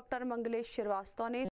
doctor ਮੰਗਲੇਸ਼ ਸ਼੍ਰੀਵਾਸਤੋ ਨੇ